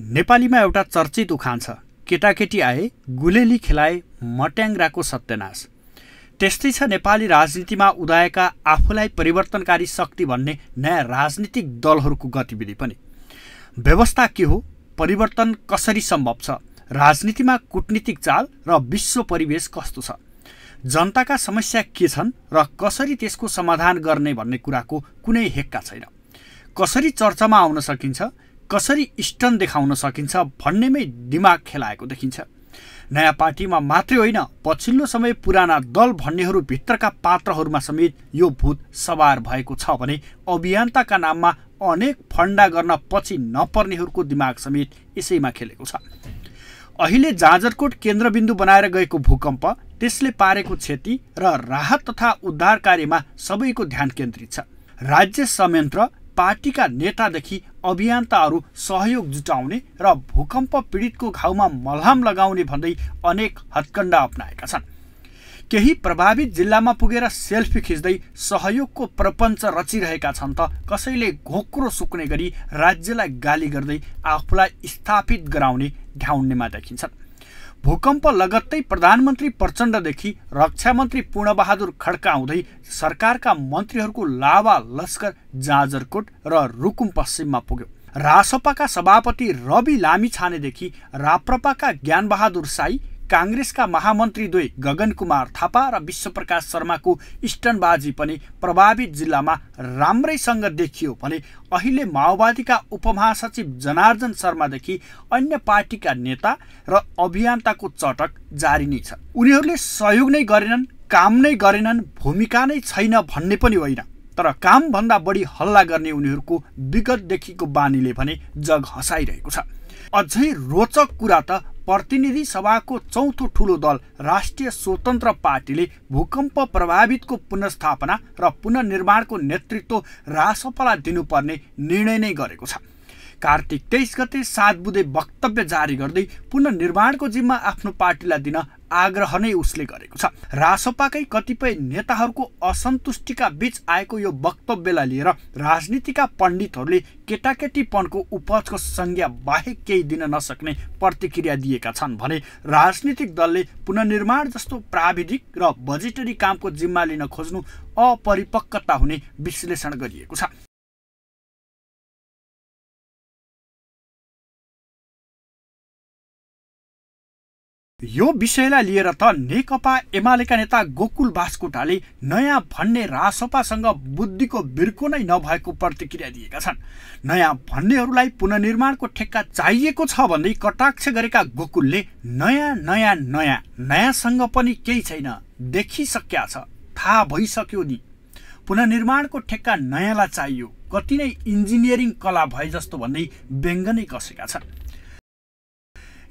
नेपालीमा एउटा चर्चित उखान छ केटाकेटी आए गुलेली खेलाए मट्याङ्राको सत्यनाश त्यस्तै छ नेपाली राजनीतिमा उदाएका आफूलाई परिवर्तनकारी शक्ति भन्ने नयाँ राजनीतिक दलहरूको गतिविधि पनि व्यवस्था के हो परिवर्तन कसरी सम्भव छ राजनीतिमा कुटनीतिक चाल र विश्व परिवेश कस्तो छ जनताका समस्या के छन् र कसरी त्यसको समाधान गर्ने भन्ने कुराको कुनै हेक्का छैन कसरी चर्चामा आउन सकिन्छ कसरी स्टन देखाउन सकिन्छ भन्नेमै दिमाग खेलाएको देखिन्छ नयाँ पार्टीमा मात्रै होइन पछिल्लो समय पुराना दल भन्नेहरू भित्रका पात्रहरूमा समेत यो भूत सवार भएको छ भने अभियन्ताका नाममा अनेक फन्डा गर्न पछि नपर्नेहरूको दिमाग समेत यसैमा खेलेको छ अहिले जाजरकोट केन्द्रबिन्दु बनाएर गएको भूकम्प त्यसले पारेको क्षति र राहत तथा उद्धार कार्यमा सबैको ध्यान केन्द्रित छ राज्य संयन्त्र पार्टीका नेतादेखि अभियन्ताहरू सहयोग जुटाउने र भूकम्प पीडितको घाउमा मलहम लगाउने भन्दै अनेक हत्कण्डा अप्नाएका छन् केही प्रभावित जिल्लामा पुगेर सेल्फी खिच्दै सहयोगको प्रपञ्च रचिरहेका छन् त कसैले घोक्रो सुक्ने गरी राज्यलाई गाली गर्दै आफूलाई स्थापित गराउने ढ्याउनेमा देखिन्छन् भूकम्प लगत्तै प्रधानमन्त्री प्रचण्डदेखि रक्षा मन्त्री पूर्णबहादुर खड्का हुँदै सरकारका मन्त्रीहरूको लावा लस्कर जाजरकोट र रुकुम पश्चिममा पुग्यो रासपाका सभापति रवि लामिछानेदेखि राप्रपाका ज्ञानबहादुर साई काङ्ग्रेसका महामन्त्री दुई गगन कुमार थापा र विश्वप्रकाश शर्माको स्टनबाजी पनि प्रभावित जिल्लामा राम्रैसँग देखियो भने अहिले माओवादीका उपमहासचिव जनार्दन शर्मादेखि अन्य पार्टीका नेता र अभियन्ताको चटक जारी नै छ उनीहरूले सहयोग नै गरेनन् काम नै गरेनन् भूमिका नै छैन भन्ने पनि होइन तर कामभन्दा बढी हल्ला गर्ने उनीहरूको विगतदेखिको बानीले भने जग हँसाइरहेको छ अझै रोचक कुरा त प्रतिनिधि सभाको चौथो ठुलो दल राष्ट्रिय स्वतन्त्र पार्टीले भूकम्प प्रभावितको पुनर्स्थापना र पुननिर्माणको नेतृत्व रासपलाई दिनुपर्ने निर्णय नै गरेको छ कार्तिक तेइस गते सात बुधे वक्तव्य जारी गर्दै पुनर्निर्माणको जिम्मा आफ्नो पार्टीलाई दिन आग्रह नै उसले गरेको छ रासोपाकै कतिपय नेताहरूको असन्तुष्टिका बीच आएको यो वक्तव्यलाई लिएर राजनीतिका पण्डितहरूले केटाकेटीपनको उपजको संज्ञा बाहेक केही दिन नसक्ने प्रतिक्रिया दिएका छन् भने राजनीतिक दलले पुननिर्माण जस्तो प्राविधिक र बजेटरी कामको जिम्मा लिन खोज्नु अपरिपक्वता हुने विश्लेषण गरिएको छ यो विषयलाई लिएर त नेकपा एमालेका नेता गोकुल बासकोटाले नयाँ भन्ने रासपासँग बुद्धिको बिर्को नै नभएको प्रतिक्रिया दिएका छन् नयाँ भन्नेहरूलाई पुननिर्माणको ठेक्का चाहिएको छ भन्दै कटाक्ष गरेका गोकुलले नयाँ नयाँ नयाँ नयाँसँग पनि केही छैन देखिसक्या छ थाहा भइसक्यो नि पुननिर्माणको ठेक्का नयाँलाई चाहियो कति नै इन्जिनियरिङ कला भए जस्तो भन्दै व्यङ्ग नै कसेका छन्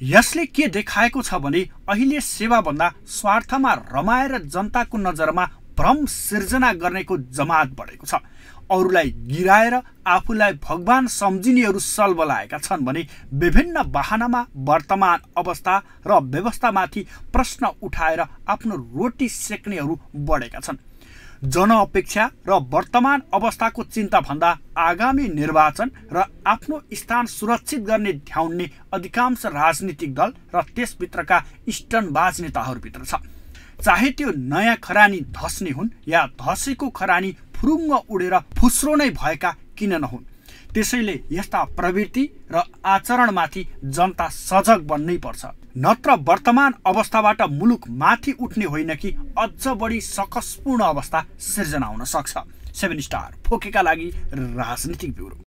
यसले के देखाएको छ भने अहिले सेवाभन्दा स्वार्थमा रमाएर जनताको नजरमा भ्रम सिर्जना गर्नेको जमात बढेको छ अरूलाई गिराएर आफूलाई भगवान् सम्झिनेहरू सलबलाएका छन् भने विभिन्न वाहनामा वर्तमान अवस्था र व्यवस्थामाथि प्रश्न उठाएर आफ्नो रोटी सेक्नेहरू बढेका छन् जनअपेक्षा र वर्तमान अवस्थाको चिन्ता भन्दा आगामी निर्वाचन र आफ्नो स्थान सुरक्षित गर्ने ध्याउने अधिकांश राजनीतिक दल र त्यसभित्रका इस्टर्नबाज नेताहरूभित्र छ चाहे त्यो नयाँ खरानी धस्ने हुन् या धसेको खरानी फुरुङ्ग उडेर फुस्रो नै भएका किन नहुन् त्यसैले यस्ता प्रवृत्ति र आचरणमाथि जनता सजग बन्नै पर्छ नत्र वर्तमान अवस्थाबाट मुलुक माथि उठ्ने होइन कि अझ बढी सकसपूर्ण अवस्था सिर्जना हुन सक्छ सेभेन स्टार फोकेका लागि राजनीतिक ब्युरो